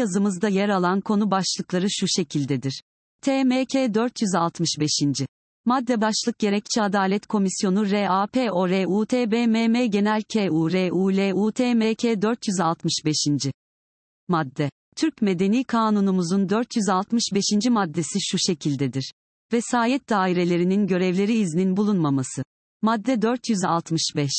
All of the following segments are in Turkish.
yazımızda yer alan konu başlıkları şu şekildedir. TMK 465. Madde başlık gerekçe Adalet Komisyonu RAPORUTBMM Genel KURULUTMK 465. Madde Türk Medeni Kanunumuzun 465. maddesi şu şekildedir. Vesayet dairelerinin görevleri iznin bulunmaması. Madde 465.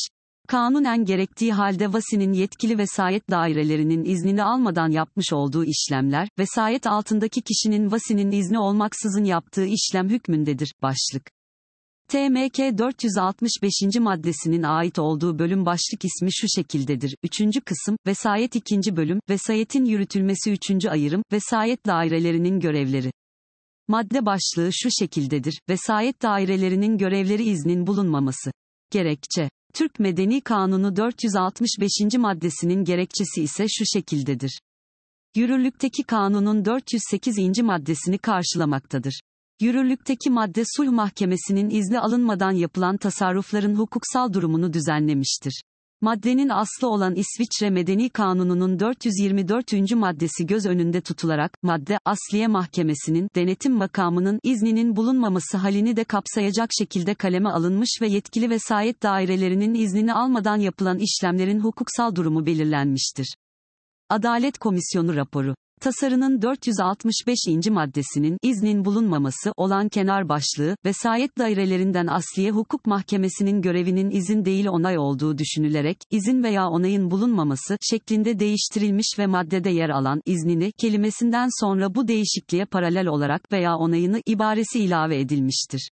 Kanunen gerektiği halde vasinin yetkili vesayet dairelerinin iznini almadan yapmış olduğu işlemler, vesayet altındaki kişinin vasinin izni olmaksızın yaptığı işlem hükmündedir. Başlık. TMK 465. maddesinin ait olduğu bölüm başlık ismi şu şekildedir. 3. kısım, vesayet 2. bölüm, vesayetin yürütülmesi 3. ayırım, vesayet dairelerinin görevleri. Madde başlığı şu şekildedir. Vesayet dairelerinin görevleri iznin bulunmaması. Gerekçe Türk Medeni Kanunu 465. maddesinin gerekçesi ise şu şekildedir. Yürürlükteki kanunun 408. maddesini karşılamaktadır. Yürürlükteki madde sulh mahkemesinin izni alınmadan yapılan tasarrufların hukuksal durumunu düzenlemiştir. Maddenin aslı olan İsviçre Medeni Kanunu'nun 424. maddesi göz önünde tutularak, madde, Asliye Mahkemesi'nin, denetim makamının izninin bulunmaması halini de kapsayacak şekilde kaleme alınmış ve yetkili vesayet dairelerinin iznini almadan yapılan işlemlerin hukuksal durumu belirlenmiştir. Adalet Komisyonu raporu Tasarının 465. maddesinin iznin bulunmaması olan kenar başlığı, vesayet dairelerinden asliye hukuk mahkemesinin görevinin izin değil onay olduğu düşünülerek, izin veya onayın bulunmaması şeklinde değiştirilmiş ve maddede yer alan iznini kelimesinden sonra bu değişikliğe paralel olarak veya onayını ibaresi ilave edilmiştir.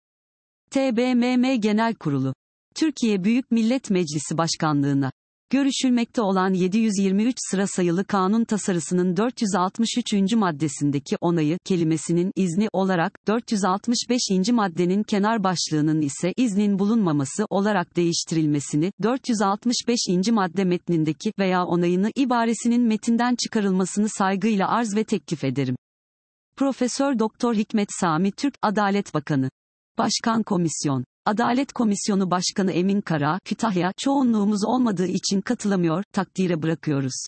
TBMM Genel Kurulu Türkiye Büyük Millet Meclisi Başkanlığına Görüşülmekte olan 723 sıra sayılı kanun tasarısının 463. maddesindeki onayı kelimesinin izni olarak 465. maddenin kenar başlığının ise iznin bulunmaması olarak değiştirilmesini, 465. madde metnindeki veya onayını ibaresinin metinden çıkarılmasını saygıyla arz ve teklif ederim. Profesör Doktor Hikmet Sami Türk, Adalet Bakanı. Başkan Komisyon Adalet Komisyonu Başkanı Emin Kara, Kütahya, çoğunluğumuz olmadığı için katılamıyor, takdire bırakıyoruz.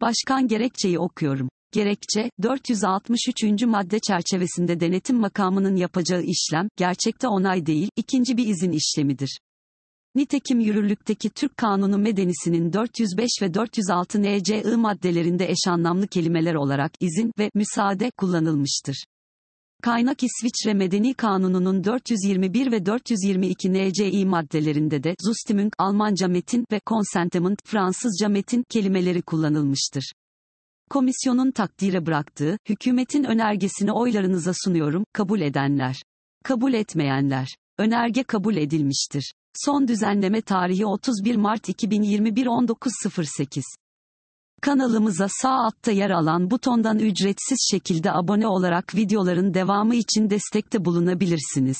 Başkan gerekçeyi okuyorum. Gerekçe, 463. madde çerçevesinde denetim makamının yapacağı işlem, gerçekte onay değil, ikinci bir izin işlemidir. Nitekim yürürlükteki Türk Kanunu Medenisi'nin 405 ve 406 NCI maddelerinde eş anlamlı kelimeler olarak izin ve müsaade kullanılmıştır. Kaynak İsviçre Medeni Kanunu'nun 421 ve 422 NCI maddelerinde de Zustimmung Almanca metin ve Consentement Fransızca metin kelimeleri kullanılmıştır. Komisyonun takdire bıraktığı, hükümetin önergesini oylarınıza sunuyorum, kabul edenler. Kabul etmeyenler. Önerge kabul edilmiştir. Son düzenleme tarihi 31 Mart 2021 19.08. Kanalımıza sağ altta yer alan butondan ücretsiz şekilde abone olarak videoların devamı için destekte bulunabilirsiniz.